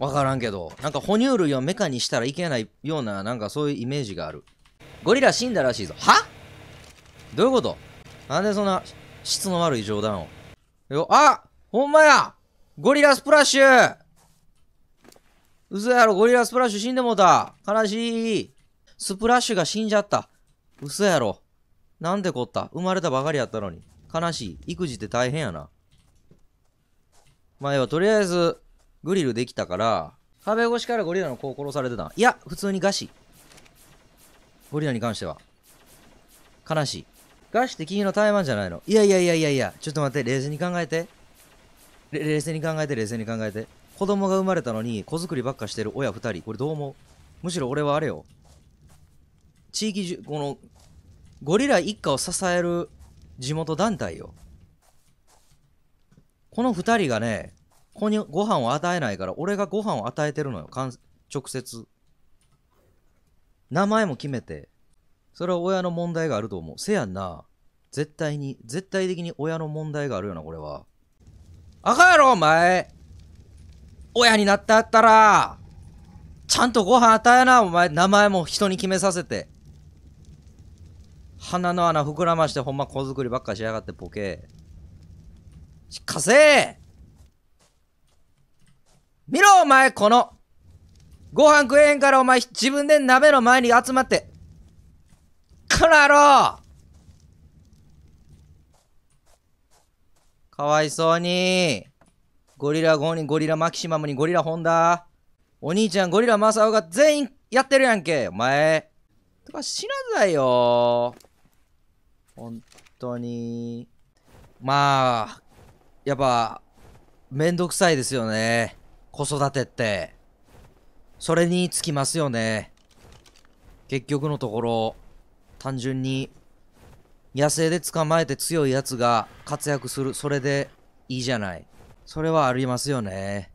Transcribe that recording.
わからんけどなんか哺乳類をメカにしたらいけないようななんかそういうイメージがあるゴリラ死んだらしいぞはどういうことなんでそんな質の悪い冗談をよあほんまやゴリラスプラッシュ嘘やろゴリラスプラッシュ死んでもうた悲しいスプラッシュが死んじゃった嘘やろなんでこった生まれたばかりやったのに悲しい育児って大変やな前はとりあえずグリルできたから、壁越しからゴリラの子を殺されてた。いや、普通に餓死。ゴリラに関しては。悲しい。餓死って君の怠慢じゃないの。いやいやいやいやいや、ちょっと待って、冷静に考えて。冷静に考えて、冷静に考えて。子供が生まれたのに、子作りばっかしてる親二人。これどう思うむしろ俺はあれよ。地域じゅ、この、ゴリラ一家を支える地元団体よ。この二人がね、子にご飯を与えないから俺がご飯を与えてるのよ直接名前も決めてそれは親の問題があると思うせやんな絶対に絶対的に親の問題があるよなこれはあかんやろお前親になったやったらちゃんとご飯与えなお前名前も人に決めさせて鼻の穴膨らましてほんま子作りばっかしやがってボケしかせえ前この、ご飯食えへんからお前自分で鍋の前に集まって。この野郎かわいそうに。ゴリラ5にゴリラマキシマムにゴリラホンダ。お兄ちゃんゴリラマサオが全員やってるやんけ、お前。とか死なないよ。本当に。まあ、やっぱ、めんどくさいですよね。子育てって。それにつきますよね。結局のところ、単純に、野生で捕まえて強いやつが活躍する。それでいいじゃない。それはありますよね。